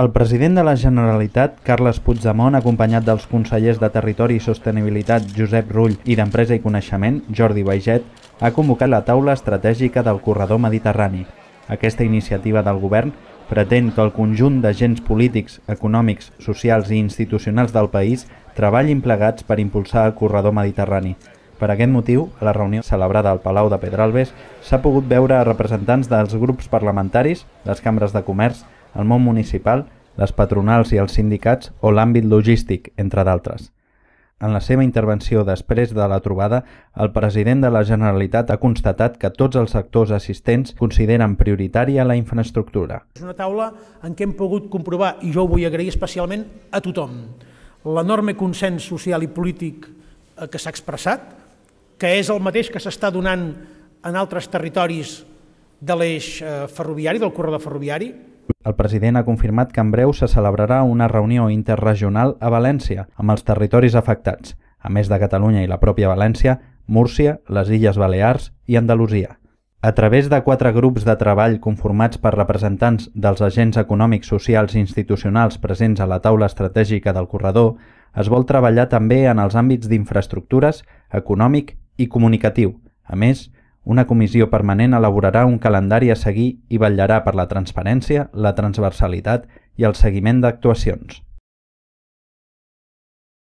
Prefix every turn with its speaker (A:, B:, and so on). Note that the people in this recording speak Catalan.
A: El president de la Generalitat, Carles Puigdemont, acompanyat dels consellers de Territori i Sostenibilitat, Josep Rull, i d'Empresa i Coneixement, Jordi Baiget, ha convocat la taula estratègica del corredor mediterrani. Aquesta iniciativa del govern pretén que el conjunt d'agents polítics, econòmics, socials i institucionals del país treballin plegats per impulsar el corredor mediterrani. Per aquest motiu, a la reunió celebrada al Palau de Pedralbes s'ha pogut veure representants dels grups parlamentaris, les cambres de comerç, el món municipal, les patronals i els sindicats o l'àmbit logístic, entre d'altres. En la seva intervenció després de la trobada, el president de la Generalitat ha constatat que tots els sectors assistents consideren prioritària la infraestructura.
B: És una taula en què hem pogut comprovar, i jo ho vull agrair especialment a tothom, l'enorme consens social i polític eh, que s'ha expressat, que és el mateix que s'està donant en altres territoris de l'eix eh, ferroviari, del corredor ferroviari,
A: el president ha confirmat que en breu se celebrarà una reunió interregional a València amb els territoris afectats, a més de Catalunya i la pròpia València, Múrcia, les Illes Balears i Andalusia. A través de quatre grups de treball conformats per representants dels agents econòmics, socials i institucionals presents a la taula estratègica del corredor, es vol treballar també en els àmbits d'infraestructures, econòmic i comunicatiu. A més, una comissió permanent elaborarà un calendari a seguir i vetllarà per la transparència, la transversalitat i el seguiment d'actuacions.